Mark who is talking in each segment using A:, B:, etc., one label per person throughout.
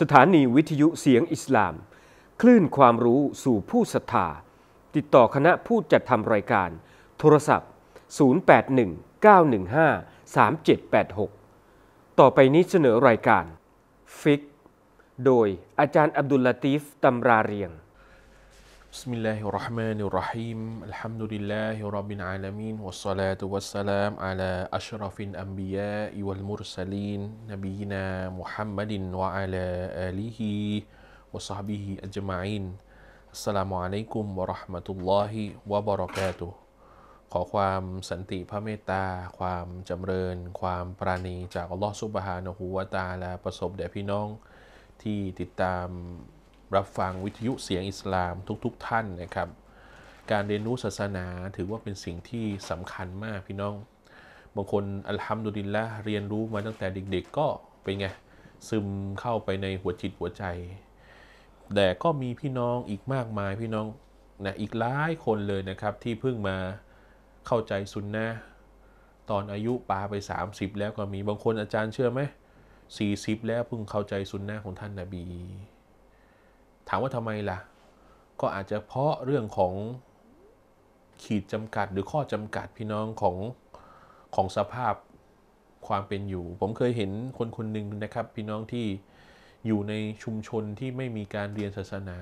A: สถานีวิทยุเสียงอิสลาม คลื่นความรู้สู่ผู้ศรัทธาติดต่อคณะผู้จัดทำรายการ โทรศัพท์ 0819153786 ต่อไปนี้เสนอรายการ ฟิกโดยอาจารย์อับดุลลาตีฟตำราเรียง بسم الله الرحمن الرحيم الحمد لله رب العالمين والصلاة والسلام على أشرف الأنبياء والمرسلين نبينا محمد وعلى آله وصحبه أجمعين السلام عليكم ورحمة الله وبركاته ขอความสันติพระเมตตาความจำเริญความปราณีจากอัลลอฮฺซุบฮานะฮูวะตาลาประสบแด่พี่น้องที่ติดตามรับฟังวิทยุเสียงอิสลามทุก ๆท่านนะครับ การเรียนรู้ศาสนาถือว่าเป็นสิ่งที่สำคัญมากพี่น้อง บางคนอัลฮัมดุลิลละเรียนรู้มาตั้งแต่เด็ก ๆ ก็เป็นไง ซึมเข้าไปในหัวจิตหัวใจ แต่ก็มีพี่น้องอีกมากมายพี่น้องนะอีกหลายคนเลยนะครับ ที่เพิ่งมาเข้าใจสุนนะตอนอายุปาไป 30 แล้วก็มีบางคนอาจารย์เชื่อไหม40 แล้วเพิ่งเข้าใจสุนนะของท่านนาบีถามว่าทำไมล่ะ ก็อาจจะเพราะเรื่องของขีดจำกัดหรือข้อจำกัดพี่น้องของของสภาพความเป็นอยู่ ผมเคยเห็นคนคนหนึ่งนะครับ พี่น้องที่อยู่ในชุมชนที่ไม่มีการเรียนศาสนา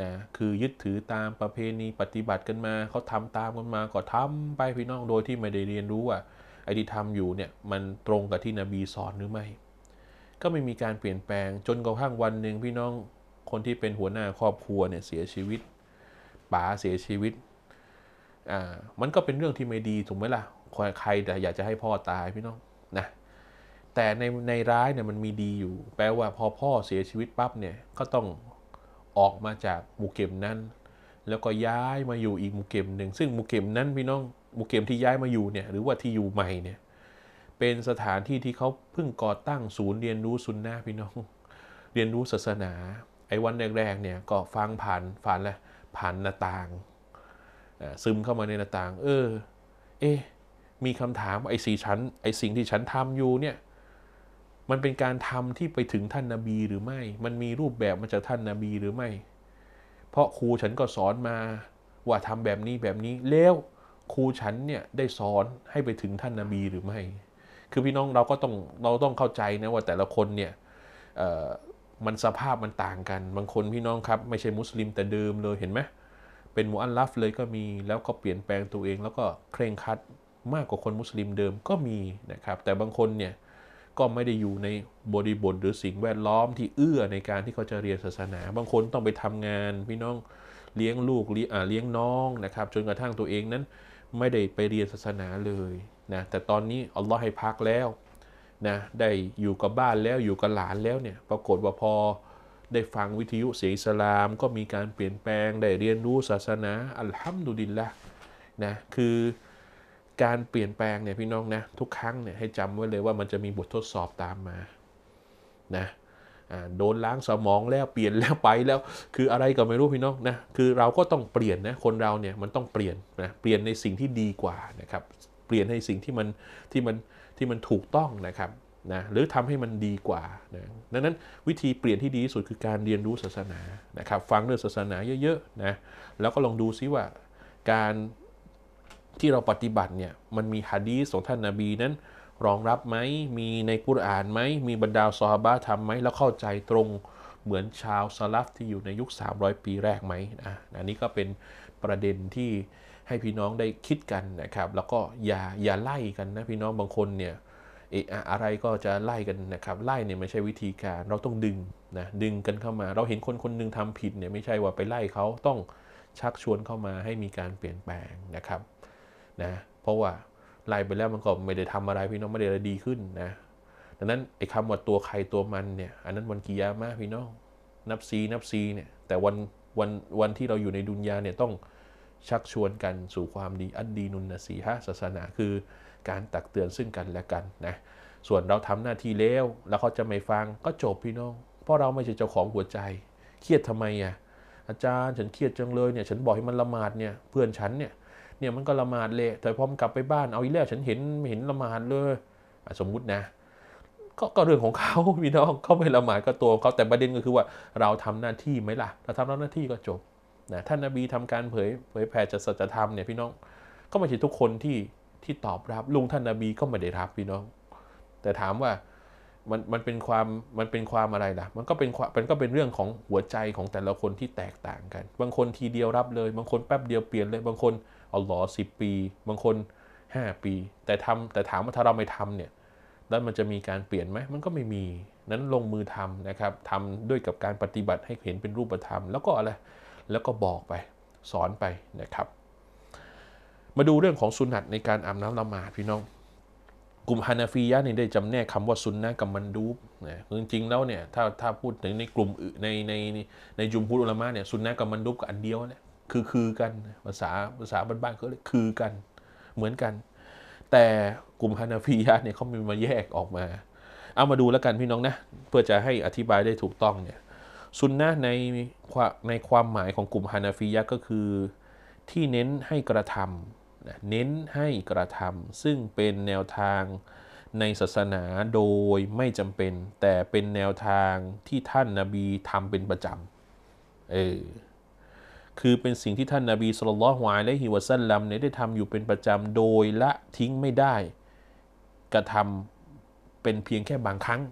A: นะ คือยึดถือตามประเพณีปฏิบัติกันมา เขาทำตามกันมาก็ทำไปพี่น้องโดยที่ไม่ได้เรียนรู้ว่าไอ้ที่ทำอยู่เนี่ย มันตรงกับที่นบีสอนหรือไม่ ก็ไม่มีการเปลี่ยนแปลงจนกระทั่งวันหนึ่งพี่น้องคนที่เป็นหัวหน้าครอบครัวเนี่ยเสียชีวิต ป๋าเสียชีวิต อ่า มันก็เป็นเรื่องที่ไม่ดีถูกไหมล่ะใครแต่อยากจะให้พ่อตายพี่น้องนะ แต่ในในร้ายเนี่ยมันมีดีอยู่ แปลว่าพอพ่อเสียชีวิตปั๊บเนี่ย ก็ต้องออกมาจากหมู่เก็บนั้น แล้วก็ย้ายมาอยู่อีกหมู่เก็บหนึ่ง ซึ่งหมู่เก็บนั้นพี่น้อง หมู่เก็บที่ย้ายมาอยู่เนี่ย หรือว่าที่อยู่ใหม่เนี่ย เป็นสถานที่ที่เขาเพิ่งก่อตั้งศูนย์เรียนรู้สุนนะพี่น้อง เรียนรู้ศาสนาไอ้วันแรกๆเนี่ยก็ฟังผ่านผ่านแล้วผ่านหน้าต่างซึมเข้ามาในหน้าต่าง เออเอมีคำถามไอ้สี่ชั้นไอ้สิ่งที่ฉันทำอยู่เนี่ยมันเป็นการทำที่ไปถึงท่านนาบีหรือไม่ มันมีรูปแบบมาจากท่านนาบีหรือไม่ เพราะครูฉันก็สอนมาว่าทำแบบนี้แบบนี้แล้วครูฉันเนี่ยได้สอนให้ไปถึงท่านนาบีหรือไม่ คือพี่น้องเราก็ต้องเราต้องเข้าใจนะว่าแต่ละคนเนี่ยมันสภาพมันต่างกัน บางคนพี่น้องครับไม่ใช่มุสลิมแต่เดิมเลยเห็นไหมเป็นมุอัลลัฟเลยก็มีแล้วก็เปลี่ยนแปลงตัวเอง แล้วก็เคร่งครัดมากกว่าคนมุสลิมเดิมก็มีนะครับ แต่บางคนเนี่ย ก็ไม่ได้อยู่ในบริบทหรือสิ่งแวดล้อม ที่เอื้อในการที่เขาจะเรียนศาสนา บางคนต้องไปทำงานพี่น้องเลี้ยงลูกเลี้ยงน้องนะครับ จนกระทั่งตัวเองนั้นไม่ได้ไปเรียนศาสนาเลยนะแต่ตอนนี้อัลลอฮ์ให้พักแล้วนะได้อยู่กับบ้านแล้วอยู่กับหลานแล้วเนี่ยปรากฏว่าพอได้ฟังวิทยุเสียงสลาม ก็มีการเปลี่ยนแปลงได้เรียนรู้ศาสนาอัลฮัมดุลิลละนะคือการเปลี่ยนแปลงเนี่ยพี่น้องนะทุกครั้งเนี่ยให้จำไว้เลยว่ามันจะมีบททดสอบตามมานะโดนล้างสมองแล้วเปลี่ยนแล้วไปแล้ว คืออะไรก็ไม่รู้พี่น้องนะคือเราก็ต้องเปลี่ยนนะ คนเราเนี่ยมันต้องเปลี่ยนนะเปลี่ยนในสิ่งที่ดีกว่านะครับเปลี่ยนในสิ่งที่มันที่มันที่มันถูกต้องนะครับนะหรือทำให้มันดีกว่านะดังนั้นวิธีเปลี่ยนที่ดีที่สุดคือการเรียนรู้ศาสนานะครับฟังเรื่องศาสนาเยอะๆนะแล้วก็ลองดูซิว่า การที่เราปฏิบัติเนี่ย มันมีฮะดีสของท่านนาบีนั้นรองรับไหมมีในกุรอานไหม มีบรรดาซอฮาบะทำไหม แล้วเข้าใจตรงเหมือนชาวซาลฟที่อยู่ในยุค 300 ปีแรกไหมนะอันนี้ก็เป็นประเด็นที่ให้พี่น้องได้คิดกันนะครับ แล้วก็อย่าอย่าไล่กันนะ พี่น้องบางคนเนี่ยเอะอะไรก็จะไล่กันนะครับ ไล่เนี่ย ไม่ใช่วิธีการ เราต้องดึงนะ ดึงกันเข้ามา เราเห็นคนคนนึงทำผิดเนี่ยไม่ใช่ว่าไปไล่เขาต้องชักชวนเข้ามาให้มีการเปลี่ยนแปลงนะครับนะ เพราะว่า ไล่ไปแล้วมันก็ไม่ได้ทำอะไรพี่น้องไม่ได้อะไรดีขึ้นนะดังนั้นไอ้คำว่าตัวใครตัวมันเนี่ย อันนั้นวันกิยามะพี่น้อง นับซีนับซีเนี่ย แต่วันวันวันที่เราอยู่ในดุนยาเนี่ยต้องชักชวนกันสู่ความดีอันดีนุนนสีฮะศาสนาคือการตักเตือนซึ่งกันและกันนะส่วนเราทำหน้าที่แล้วแล้วเขาจะไม่ฟังก็จบพี่น้อง เพราะเราไม่ใช่เจ้าของหัวใจเครียดทำไมอ่ะ อาจารย์ฉันเครียดจังเลยเนี่ย ฉันบอกให้มันละหมาดเนี่ย เพื่อนฉันเนี่ยเนี่ยมันก็ละหมาดเลยแต่พอมกลับไปบ้านเอาอีแล้วฉันเห็นเห็นละหมาดเลยสมมุตินะกก็เรื่องของเขาพี่น้องเขาไม่ละหมาดก็ตัวเขาแต่ประเด็นก็คือว่าเราทำหน้าที่ไหมล่ะเราทำหน้าที่ก็จบนะท่านนาบีทำการเผยเผยแผ่จะสัจธรรมเนี่ยพี่น้องก็ไม่ใช่ทุกคนที่ที่ตอบรับลุงท่านนาบีก็ไม่ได้รับพี่น้อง แต่ถามว่ามันมันเป็นความมันเป็นความอะไรล่ะ มันก็เป็นมันก็เป็นเรื่องของหัวใจของแต่ละคนที่แตกต่างกัน บางคนทีเดียวรับเลยบางคนแป๊บเดียวเปลี่ยนเลย บางคนเอาหลอสิปีบางคน 5 ปี แต่ทำแต่ถามว่าถ้าเราไม่ทำเนี่ยแล้วมันจะมีการเปลี่ยนไหมมันก็ไม่มีนั้นลงมือทำนะครับทำด้วยกับการปฏิบัติให้เห็นเป็นรูปธรรมแล้วก็อะไรแล้วก็บอกไปสอนไปนะครับ มาดูเรื่องของสุนัตในการอาบน้ำละหมาดพี่น้อง กลุ่มฮานาฟียะเนี่ยได้จำแนกคำว่าซุนนะกับมันดูบนะจริงๆแล้วเนี่ยถ้าถ้าพูดถึงในกลุ่มในในในจุมพูดอุลามะเนี่ยซุนนะกับมันดูบกบอันเดียวเนี่ยคือคือกันภาษาภาษาบ้านๆก็เลยคือกันเหมือนกัน แต่กลุ่มฮานาฟียะเนี่ยเขามีมาแยกออกมาเอามาดูแล้วกันพี่น้องนะเพื่อจะให้อธิบายได้ถูกต้องเนี่ยซุนนะในในความหมายของกลุ่มฮานาฟียะก็คือที่เน้นให้กระทำเน้นให้กระทำซึ่งเป็นแนวทางในศาสนาโดยไม่จำเป็น แต่เป็นแนวทางที่ท่านนาบีทำเป็นประจำเออคือเป็นสิ่งที่ท่านนาบีสุลต่านฮวายและฮิวซันลัมเนี่ยได้ทำอยู่เป็นประจำโดยละทิ้งไม่ได้กระทำเป็นเพียงแค่บางครั้ง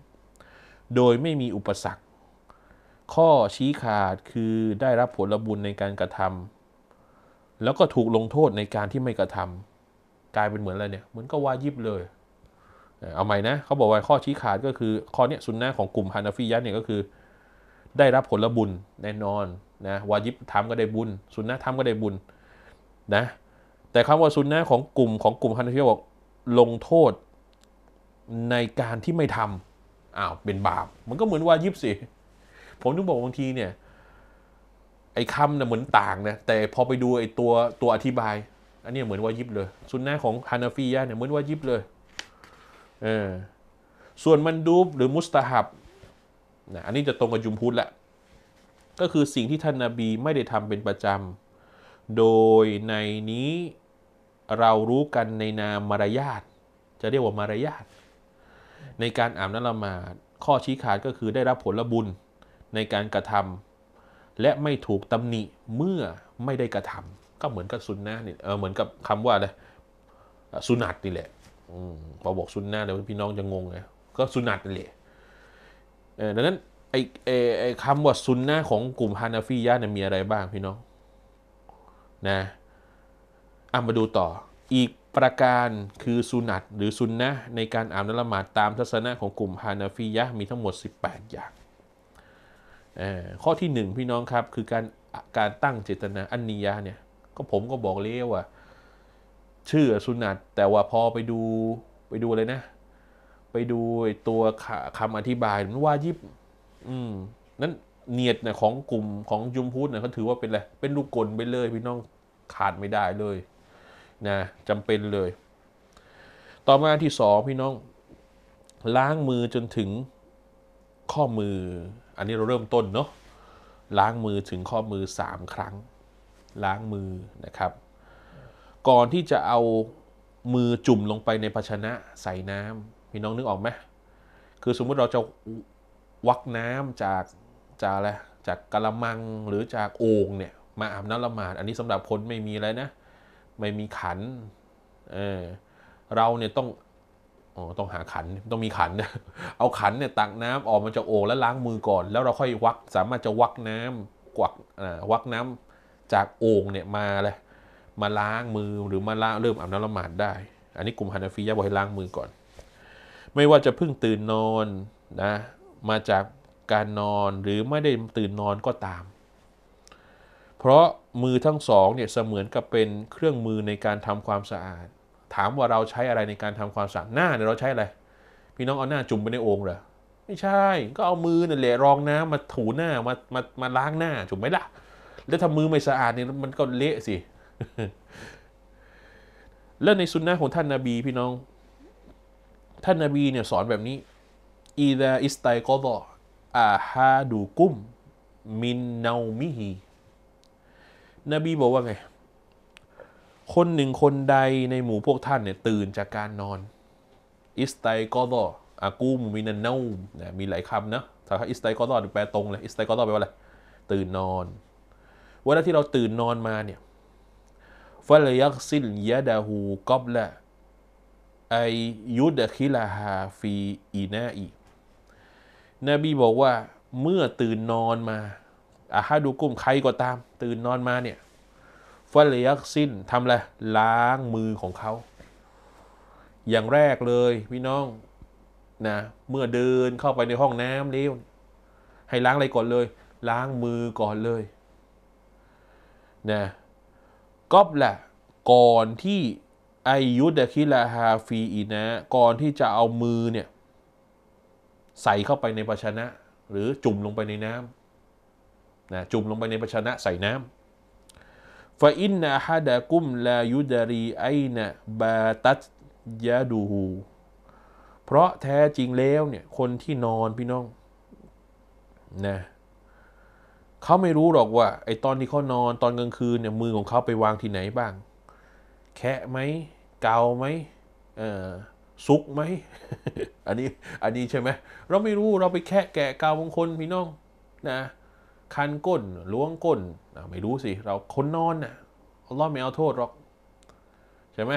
A: โดยไม่มีอุปสรรคข้อชี้ขาดคือได้รับผลบุญในการกระทำ แล้วก็ถูกลงโทษในการที่ไม่กระทำ กลายเป็นเหมือนอะไรเนี่ย เหมือนก็วายิบเลย เอาใหม่นะ เขาบอกว่าข้อชี้ขาดก็คือข้อเนี้ยสุนนะของกลุ่มฮานาฟียะเนี่ยก็คือ ได้รับผลบุญแน่นอนนะวายิบทำก็ได้บุญสุนนะทำก็ได้บุญนะแต่คำว่าสุนนะของกลุ่มของกลุ่มฮานาฟียะบอกลงโทษในการที่ไม่ทำอ้าวเป็นบาปมันก็เหมือนวายิบสิผมถึงบอกบางทีเนี่ยไอ้คำเน่ยเหมือนต่างนะแต่พอไปดูไอ้ตัวตัวอธิบายอันนี้เหมือนว่ายิบเลยซุนนะของฮานาฟียะเนี่ยเหมือนว่ายิบเลย เออส่วนมันดูบหรือมุสตาฮับนะอันนี้จะตรงกับยุมพุทธแหละก็คือสิ่งที่ท่านนาบีไม่ได้ทำเป็นประจำโดยในนี้เรารู้กันในนามมารยาทจะเรียกว่ามารยาทในการอ่านน้ลละมาดข้อชี้ขาดก็คือได้รับผลบุญในการกระทำ และไม่ถูกตำหนิเมื่อไม่ได้กระทำ ก็เหมือนกับสุนนะนี่เออเหมือนกับคำว่าอะไรสุนัตนี่แหละพอบอกสุนนะเดี๋ยวพี่น้องจะงงไงก็สุนัตนี่แหละดังนั้นไอ้ไอ้คำว่าสุนนะของกลุ่มฮานาฟียะเนี่ยมีอะไรบ้างพี่น้องนะอามาดูต่อ อีกประการคือสุนัตหรือสุนนะในการอ่านละหมาดตามทัศนะของกลุ่มฮานาฟียะมีทั้งหมด 18 อย่างข้อที่หนึ่งพี่น้องครับคือการการตั้งเจตนาอันนียะเนี่ยก็ผมก็บอกเลี้ยวว่าชื่อสุนัตแต่ว่าพอไปดูไปดูเลยนะ ไปดูตัวคำอธิบายมันว่ายิบอืมนั้นเนียดนยของกลุ่มของยุมพุทธนยเขาถือว่าเป็นอะไรเป็นลูกกลไปเลยพี่น้องขาดไม่ได้เลย นะจำเป็นเลย ต่อมาที่สองพี่น้องล้างมือจนถึงข้อมืออันนี้เราเริ่มต้นเนาะล้างมือถึงข้อมือ3ครั้ง ล้างมือนะครับก่อนที่จะเอามือจุ่มลงไปในภาชนะใส่น้ำพี่น้องนึกออกไหมคือสมมุติเราจะวักน้ำจากจากอะไรจากกระมังหรือจาก โอ่งเนี่ย มาอาบน้ำละหมาด อันนี้สำหรับคนไม่มีอะไรนะ ไม่มีขันเออเราเนี่ย ต้องอ๋อต้องหาขันต้องมีขัน เอาขันเนี่ยตักน้ำออกมาจากโอ่งแล้วล้างมือก่อน แล้วเราค่อยวักสามารถจะวักน้ำกวักอ่าวักน้ำจากโอ่งเนี่ยมาเลยมาล้างมือหรือมาล้างเริ่มอาบน้ำละหมาดได้ อันนี้กลุ่มฮานาฟียะบอกให้ล้างมือก่อน ไม่ว่าจะเพิ่งตื่นนอนนะมาจากการนอนหรือไม่ได้ตื่นนอนก็ตาม เพราะมือทั้งสองเนี่ยเสมือนกับเป็นเครื่องมือในการทำความสะอาดถามว่าเราใช้อะไรในการทำความสะอาดหน้าเนี่ยเราใช้อะไร พี่น้องเอาหน้าจุ่มไปในโอ่งเหรอไม่ใช่ก็เอามือเนี่ยแหละรองน้ำ มาถูหน้ามามามาล้างหน้าถูกไหมล่ะ แล้วทำมือไม่สะอาดเนี่ยมันก็เละสิ แล้วในสุนนะของท่านนาบี พี่น้อง ท่านนาบีเนี่ยสอนแบบนี้อีดาอิสไตกอดออาฮาดูกุมมินนามิฮีนบีบอกว่าไงคนหนึ่งคนใดในหมู่พวกท่านเนี่ย ตื่นจากการนอนอิสไตกอดออากูมมินันนมนะมีหลายคำนะถ้าอิสไตกอดอแปลตรงเลยอิสไตกอดอแปลว่าอะไร ตื่นนอนเวลาที่เราตื่นนอนมาเนี่ยฟลยักซินยะดาหูกอบละไอยุดคิลาฮาฟีอีนาอีนบีบอกว่าเมื่อตื่นนอนมา อาฮาดูกุมใครก็ตาม ตื่นนอนมาเนี่ยฟัลยักซินทำอะไรล้างมือของเขา อย่างแรกเลยพี่น้องนะเมื่อเดินเข้าไปในห้องน้ำเลี้ยวให้ล้างอะไรก่อนเลย ล้างมือก่อนเลยนะก็แหละก่อนที่อายุดะคิลาฮาฟีอีนะก่อนที่จะเอามือเนี่ยใส่เข้าไปในภาชนะ หรือจุ่มลงไปในน้ำนะจุ่มลงไปในภาชนะ ใส่น้ำฟาอินนาฮาดะกุมลายุดารีไอนะบาตัตยาดูฮูเพราะแท้จริงแล้ว เนี่ย คนที่นอนพี่น้องนะเขาไม่รู้หรอกว่าไอตอนที่เขานอน ตอนกลางคืนเนี่ย มือของเขาไปวางที่ไหนบ้างแคะไหมเกาไหมเออซุกไหมอันนี้ อันนี้ ใช่ไหมเราไม่รู้เราไปแคะแกะเกาบางคน พี่น้อง นะคันก้น ล้วงก้นไม่รู้สิเราคนนอนนะ่ะเราไม่เอาโทษหรอกใช่ไหม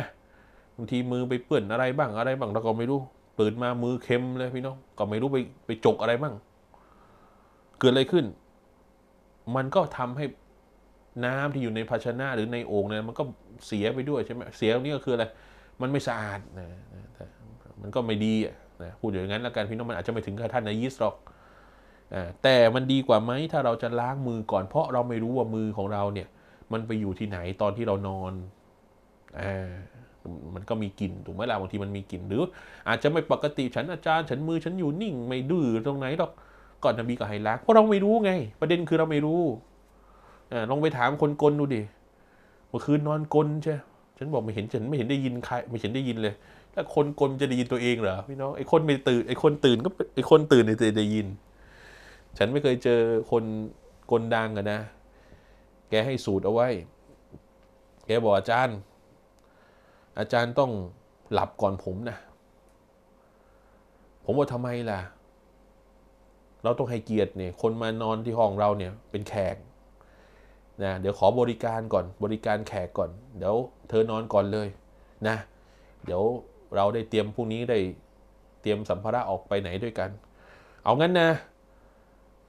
A: บางทีมือไปเปื้อนอะไรบ้างอะไร บ้าง เราก็ไม่รู้ตื่นมามือเค็มเลยพี่น้องก็ไม่รู้ไปไปจกอะไรบ้างเกิดอะไรขึ้น มันก็ทำให้น้ำที่อยู่ในภาชนะหรือในโอ่งเนี่ยมันก็เสียไปด้วยใช่ไหมเสียตรงนี้ก็คืออะไรมันไม่สะอาดนะมันก็ไม่ดีนะพูดอย่างนั้นแล้วกัน พี่น้อง มันอาจจะไม่ถึงขั้นในนายิสหรอกแต่มันดีกว่าไหมถ้าเราจะล้างมือก่อนเพราะเราไม่รู้ว่ามือของเราเนี่ย มันไปอยู่ที่ไหนตอนที่เรานอนอมันก็มีกลิ่นถูกไหมล่ะบางทีมันมีกลิ่นหรือ อาจจะไม่ปกติฉันอาจารย์ ฉันมือฉันอยู่นิ่ง ไม่ดื้อตรงไหนหรอก ก่อนจะมีก็ให้ล้างเพราะเราไม่รู้ไง ประเด็นคือเราไม่รู้อลองไปถามคนกลดูดิเมื่อคืนนอนกลใช่ฉันบอกไม่เห็นฉันไม่เห็นได้ยินใคร ไม่เห็นได้ยินเลยถ้าคนกลจะได้ยินตัวเองเหรอพี่น้องไอ้คนไม่ตื่นไอ้คนตื่นก็ไอ้คนตื่นนจะได้ยินฉันไม่เคยเจอคนกลดังกันนะ แกให้สูตรเอาไว้ แกบอกอาจารย์ อาจารย์ต้องหลับก่อนผมนะ ผมว่าทำไมล่ะ เราต้องให้เกียรติเนี่ย คนมานอนที่ห้องเราเนี่ย เป็นแขก นะ เดี๋ยวขอบริการก่อน บริการแขกก่อน เดี๋ยว เธอนอนก่อนเลย นะ เดี๋ยวเราได้เตรียมพรุ่งนี้ได้เตรียมสัมภาระออกไปไหนด้วยกัน เอางั้นนะ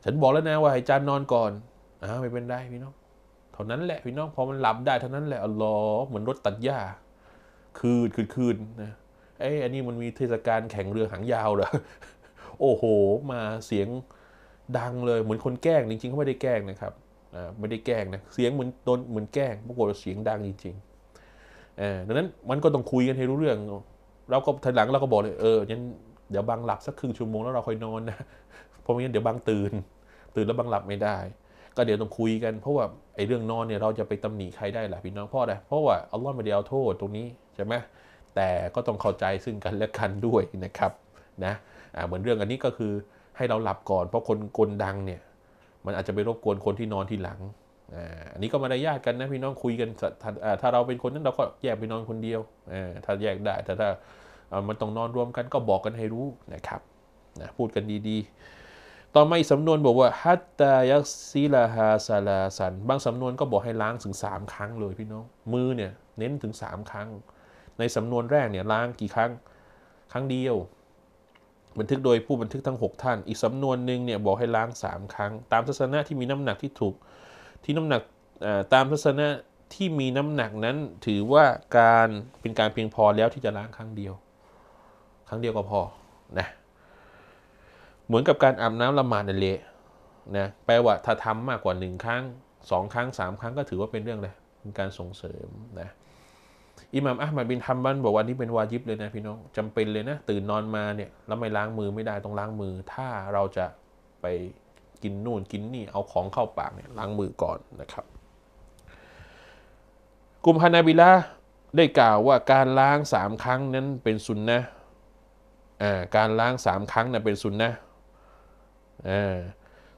A: ฉันบอกแล้วนะว่าให้จานนอนก่อนอ้าไม่เป็นไรพี่น้องเท่านั้นแหละพี่น้องพอมันหลับได้ เท่านั้นแหละอ๋อเหมือนรถตัดหญ้า คืนคืนคืนนะไอ้อันนี้มันมีเทศกาลแข่งเรือหางยาวเหรอโอ้โห มาเสียงดังเลยเหมือนคนแกล้งจริงๆเขาไม่ได้แกล้งนะครับอ่าไม่ได้แกล้งนะเสียงเหมือนโดนเหมือนแกล้งปรากฏเสียงดังจริงๆดังนั้นมันก็ต้องคุยกันให้รู้เรื่องเราก็ทันหลังเราก็บอกเลยเอองั้นเดี๋ยวบางหลับสักครึ่งชั่วโมงแล้วเราค่อยนอนนะเพราะงั้นเดี๋ยวบางตื่น ตื่น แล้วบางหลับไม่ได้ ก็เดี๋ยวต้องคุยกันเพราะว่าไอ้เรื่องนอนเนี่ยเราจะไปตำหนิใครได้ล่ะพี่น้องพ่อได้เพราะว่าอัลลอฮฺไม่ได้เอาโทษตรงนี้ใช่ไหมแต่ก็ต้องเข้าใจซึ่งกันและกันด้วยนะครับนะเหมือนเรื่องอันนี้ก็คือให้เราหลับก่อน เพราะคนกลดังเนี่ยมันอาจจะไปรบกวนคนที่นอนที่หลังอันนี้ก็มารยาทกันนะพี่น้องคุยกันถ้าเราเป็นคนนั้นเราก็แยกไปนอนคนเดียวถ้าแยกได้แต่ถ้ามันต้องนอนรวมกันก็บอกกันให้รู้นะครับนะพูดกันดีๆต่อมาอีกสำนวนบอกว่าฮัตตายักซิลาฮาซาลาสันบางสำนวนก็บอกให้ล้างถึง 3 ครั้งเลยพี่น้องมือเนี่ยเน้นถึง 3 ครั้ง ในสำนวนแรกเนี่ยล้างกี่ครั้งครั้งเดียว บันทึกโดยผู้บันทึกทั้ง 6 ท่าน อีกสำนวนหนึ่งเนี่ยบอกให้ล้าง3ครั้ง ตามทาศนาที่มีน้ำหนักที่ถูกที่น้ำหนักตามทาศนาที่มีน้ำหนักนั้นถือว่าการเป็นการเพียงพอแล้วที่จะล้างครั้งเดียว ครั้งเดียวก็พอนะเหมือนกับการอาบน้ำละหมาดเละนะแปลว่าถ้าทำมากกว่าหนึ่งครั้งสองครั้งสามครั้งก็ถือว่าเป็นเรื่องเลยเป็นการส่งเสริมนะอิหม่ามอัลมัดบินทำบบันบอกว่านี้เป็นวาญิบเลยนะพี่น้องจำเป็นเลยนะ ตื่นนอนมาเนี่ยแล้วไม่ล้างมือไม่ได้ต้องล้างมือ ถ้าเราจะไปกินนู่นกินนี่เอาของเข้าปากเนี่ยล้างมือก่อนนะครับกลุ่มฮานาบิลาได้กล่าวว่าการล้างสามครั้งนั้นเป็นซุนนะการล้างสามครั้งนะเป็นซุนนะ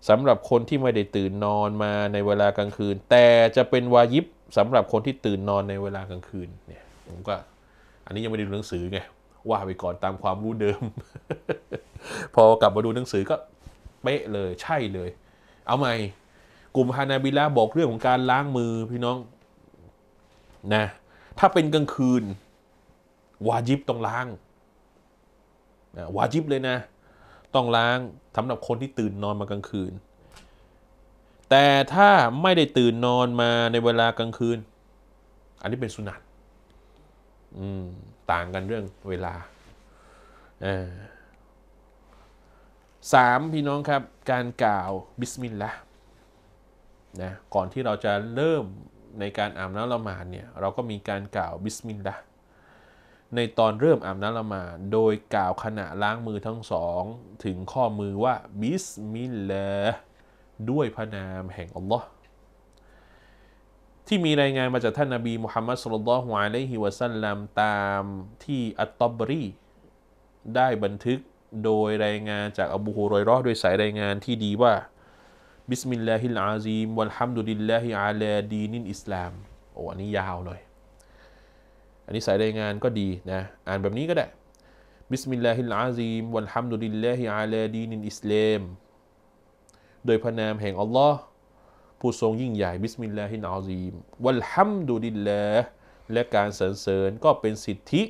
A: สำหรับคนที่ไม่ได้ตื่นนอนมาในเวลากลางคืน แต่จะเป็นวายิบสำหรับคนที่ตื่นนอนในเวลากลางคืนเนี่ย ผมก็อันนี้ยังไม่ได้ดูหนังสือไงว่าไปก่อนตามความรู้เดิม พอกลับมาดูหนังสือก็ เป๊ะเลยใช่เลย เอาใหม่กลุ่มฮานาบิลาบอกเรื่องของการล้างมือพี่น้อง นะ ถ้าเป็นกลางคืน วาจิบต้องล้างนะวาจิบเลยนะต้องล้างสำหรับคนที่ตื่นนอนมากลางคืน แต่ถ้าไม่ได้ตื่นนอนมาในเวลากลางคืน อันนี้เป็นสุนัตต่างกันเรื่องเวลาสามพี่น้องครับ การกล่าวบิสมิลลาห์นะก่อนที่เราจะเริ่มในการอ่าบน้ำละหมาดเนี่ยเราก็มีการกล่าวบิสมิลลาห์ในตอนเริ่มอาบน้ำละมา โดยกล่าวขณะล้างมือทั้งสอง ถึงข้อมือว่าบิสมิลลาห์ด้วยพระนามแห่งอัลลอฮ์ที่มีรายงานมาจากท่านนาบีมุฮัมมัดสุลต่าฮุะลฮิวะสัลลัมตามที่อัตตบรีได้บันทึกโดยรายงานจากอบูฮุรอยรอด้วยสายรายงานที่ดีว่าบิสมิลลาฮิลอาซีมวัลฮัมดุลิลลาฮิอาลาดีนินอิสลามโอ้อันนี้ยาวเลยอันนี้สายรายงานก็ดีนะ อ่านแบบนี้ก็ได้บิสมิลลาฮิลอาซีมวัลฮัมดุลิลลาฮิอาลาดีนินอิสลามโดยพระนามแห่งอัลลอฮ์ผู้ทรงยิ่งใหญ่บิสมิลลาฮิลอาซีมวัลฮัมดุลิลลาและการสรรเสริญก็เป็นสิทธิ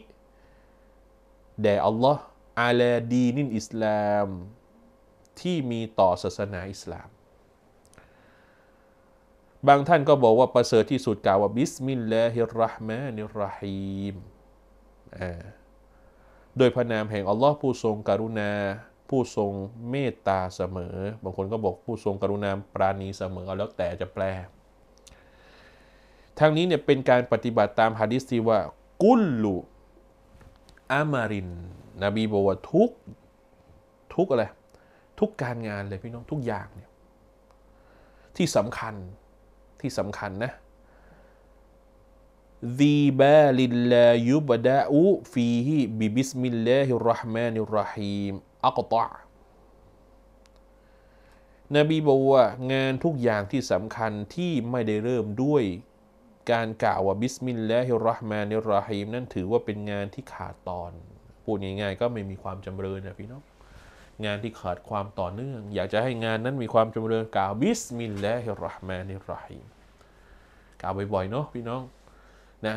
A: แด่อัลลอฮ์อาลาดีนินอิสลามที่มีต่อศาสนาอิสลามบางท่านก็บอกว่าประเสริฐที่สุดกล่าวว่าบิสมิลลาฮิรราะห์มานิรราะฮีมโดยพระนามแห่ง อัลลอฮ์ผู้ทรงกรุณาผู้ทรงเมตตาเสมอ บางคนก็บอกผู้ทรงกรุณาปราณีเสมอ เอาแล้วแต่จะแปลทางนี้เนี่ย เป็นการปฏิบัติตามฮะดิษที่ว่ากุลุอามารินนบีบอกว่า ทุก ทุกอะไร ทุกการงานเลยพี่น้อง ทุกอย่างเนี่ยที่สำคัญที่สำคัญนะดีบาลิลลายุบดาอูฟีฮิ บิบิสมิลลาฮิรราะห์มานิรราะฮีม อักตะนบีบอกว่างานทุกอย่างที่สำคัญที่ไม่ได้เริ่มด้วยการกล่าวว่าบิสมิลลาฮิรราะห์มานิรราะฮีมนั้นถือว่าเป็นงานที่ขาดตอน พูดง่ายๆก็ไม่มีความจำเริญนะพี่น้อง งานที่ขาดความต่อเนื่อง อยากจะให้งานนั้นมีความจำเริญกล่าวบิสมิลลาฮิรราะห์มานิรราะฮีมกล่าวบ่อยๆเนาะพี่น้อง นะ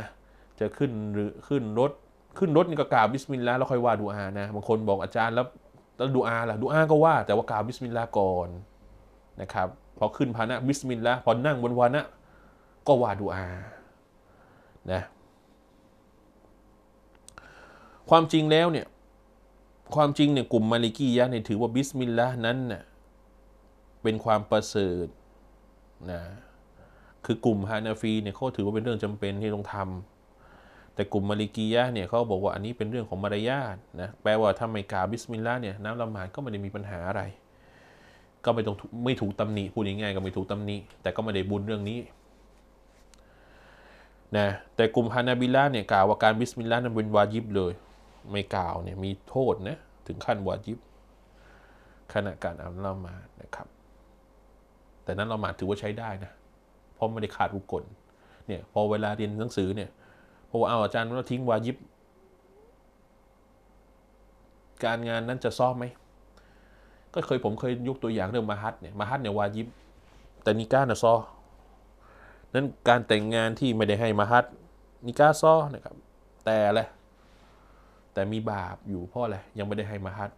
A: จะขึ้นหรือขึ้นรถ ขึ้นรถนี่ก็กล่าวบิสมิลลาห์แล้วค่อยว่าดูอานะบางคนบอกอาจารย์แล้วแล้วดูอา ล่ะดูอาก็ว่า แต่ว่ากล่าวบิสมิลลาห์ก่อน นะครับพอขึ้นพานะบิสมิลลาห์พอนั่งบนวานะก็ว่าดูอา นะ ความจริงแล้ว เนี่ย ความจริงเนี่ยกลุ่มมาลิกียะเนี่ยถือว่าบิสมิลลาห์นั้นเน่ยเป็นความประเสริฐ นะคือกลุ่มฮานาฟีเนี่ยเขาถือว่าเป็นเรื่องจำเป็นที่ต้องทำ แต่กลุ่มมาลิกียะเนี่ยเขาบอกว่า อันนี้เป็นเรื่องของมารยาทนะแปลว่าถ้าไม่กล่าวบิสมิลลาห์เนี่ย น้ำละหมาดก็ไม่ได้มีปัญหาอะไร ก็ไม่ต้องไม่ถูกตำหนิ พูดง่ายๆก็ไม่ถูกตำหนิแต่ก็ไม่ได้บุญเรื่องนี้นะแต่กลุ่มฮานาบิลาเนี่ยกล่าวว่าการบิสมิลลาห์นั้นเป็นวาญิบเลย ไม่กล่าวเนี่ยมีโทษนะถึงขั้นวาญิบขณะการอ่านละหมานะครับ แต่นั้นละหมาดถือว่าใช้ได้นะพราะไม่ได้ขาดอุกลเนี่ย พอเวลาเรียนหนังสือเนี่ย พอเอาอาจารย์ล้าทิ้งวายิบ การงานนั้นจะซ่อมไหมก็เคยผมเคยยกตัวอย่างเรื่องมาฮัตเนี่ยมาฮัตเนี่ย วายิบ แต่นิก้าน่ะซอ นั้นการแต่งงานที่ไม่ได้ให้มาฮัตนิก้าซอนะครับ แต่แหละแต่มีบาปอยู่ เพราะอะไร ยังไม่ได้ให้มาฮัต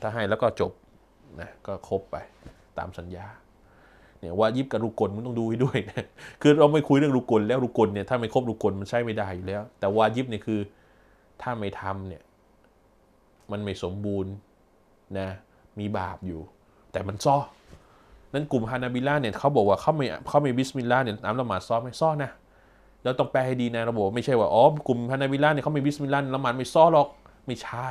A: ถ้าให้แล้วก็จบนะ ก็ครบไปตามสัญญาเนี่ยว่ายิบกับรุกลมันต้องดูให้ด้วยนะ คือเราไม่คุยเรื่องรุกลแล้วรุกลเนี่ยถ้าไม่ครบรุกลมันใช้ไม่ได้อยู่แล้ว แต่วายิบเนี่ยคือ ถ้าไม่ทำเนี่ย มันไม่สมบูรณ์นะ มีบาปอยู่ แต่มันซ้อนั้นกลุ่มฮานาบิล่าเนี่ยเขาบอกว่าเขาไม่เขาไม่บิสมิลลาห์เนี่ยน้ำละหมาดซ้อไม่ซ้อนะเราต้องแปลให้ดีนะเราบอกไม่ใช่ว่าอ๋อกลุ่มฮานาบิล่าเนี่ยเขาไม่บิสมิลลาห์ละหมาดไม่ซ้อหรอก ไม่ใช่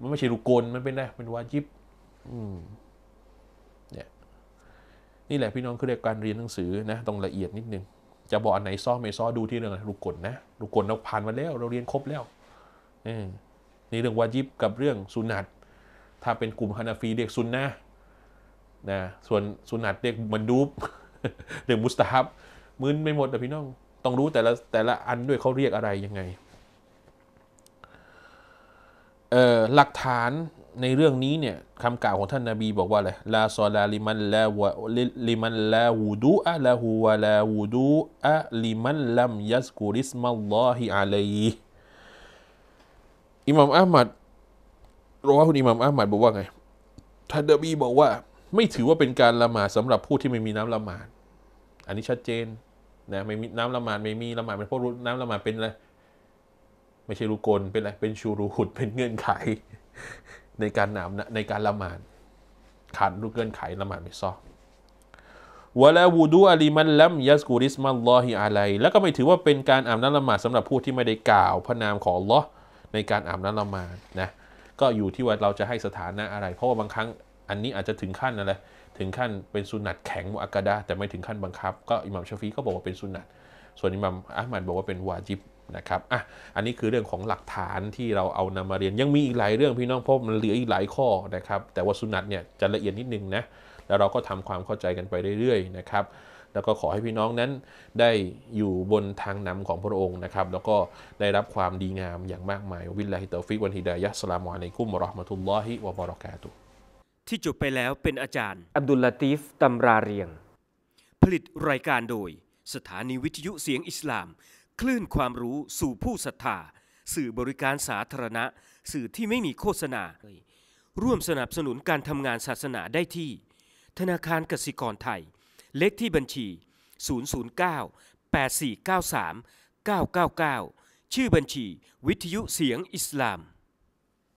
A: มันไม่ใช่รุกกลมันเป็นอะไรเป็นวาจิบ อืมนี่แหละพี่น้องคือเรียกการเรียนหนังสือนะต้องละเอียดนิดนึงจะบอกอันไหนซ้อไม่ซ้อดูที่เรื่องลูกกลนะลูกกลเราผ่านมาแล้วเราเรียนครบแล้วนี่เรื่องวาจิบกับเรื่องสุนัตถ้าเป็นกลุ่มฮานาฟีเรียกซุนนะนะ ส่วนสุนัตเรียกมันดูบเรียกมุสตาฮับมึนไม่หมดแต่พี่น้องต้องรู้แต่ละแต่ละอันด้วยเขาเรียกอะไรยังไงหลักฐานในเรื่องนี้เนี่ยคำกล่าวของท่านนาบีบอกว่าอะไรลาซอลาลิมันลาวลิมันลาวูดูอะลาหูวาลาวูดูอะลิมันลัมยัสกุริสมัลลอฮิอะลัยอิหม่ามอามัดรอว่าคุณอิหม่ามอามัดบอกว่าไงท่านนาบีบอกว่า ไม่ถือว่าเป็นการละหมาดสำหรับผู้ที่ไม่มีน้ำละหมาดอันนี้ชัดเจนนะไม่มีน้ำละหมาดไม่มีละหมาดเป็นพวกน้ำละหมาดเป็นอะไรไม่ใช่ลูกกลเป็นอะไรเป็นชูรูหุดเป็นเงื่อนไขในการนำในการละหมาดขาดรู้เกินไขละหมาดไม่ซอวะลาวูดูอาลีมันลัมยัสกูริสมัลลอฮิอะไลแล้วก็ไม่ถือว่าเป็นการอ่านน้นละหมาดสำหรับผู้ที่ไม่ได้กล่าว พระนามของลอในการอ่านน้นละหมาดนะก็อยู่ที่ว่าเราจะให้สถานะอะไร เพราะว่าบางครั้งอันนี้อาจจะถึงขั้นอะไรถึงขั้นเป็นสุนัตแข็งมุอักกะดาแต่ไม่ถึงขั้นบังคับ ก็อิหมัมชาฟีก็บอกว่าเป็นสุนัตส่วนอิหมัมอัลมัดบอกว่าเป็นวาจิบนะครับ อ่ะ อันนี้คือเรื่องของหลักฐานที่เราเอานำมาเรียนยังมีอีกหลายเรื่องพี่น้องเพราะมันเหลืออีกหลายข้อนะครับแต่ว่า สุนัตเนี่ยจะละเอียดนิดนึงนะแล้วเราก็ทำความเข้าใจกันไปเรื่อยๆนะครับแล้วก็ขอให้พี่น้องนั้นได้อยู่บนทางนำของพระองค์นะครับแล้วก็ได้รับความดีงามอย่างมากมายวิลลาฮิตอฟิกวันฮิดายะสลามอะนัยกุมรอฮ์มะทุลลอฮิวะบารอกาตุ ที่จบไปแล้วเป็นอาจารย์ อับดุลลาตีฟตมราเรียง ผลิตรายการโดย สถานีวิทยุเสียงอิสลามคลื่นความรู้สู่ผู้ศรัทธาสื่อบริการสาธารณะ สื่อที่ไม่มีโฆษณา ร่วมสนับสนุนการทำงานศาสนาได้ที่ ธนาคารกสิกรไทย เลขที่บัญชี 009 8493 999 ชื่อบัญชี วิทยุเสียงอิสลาม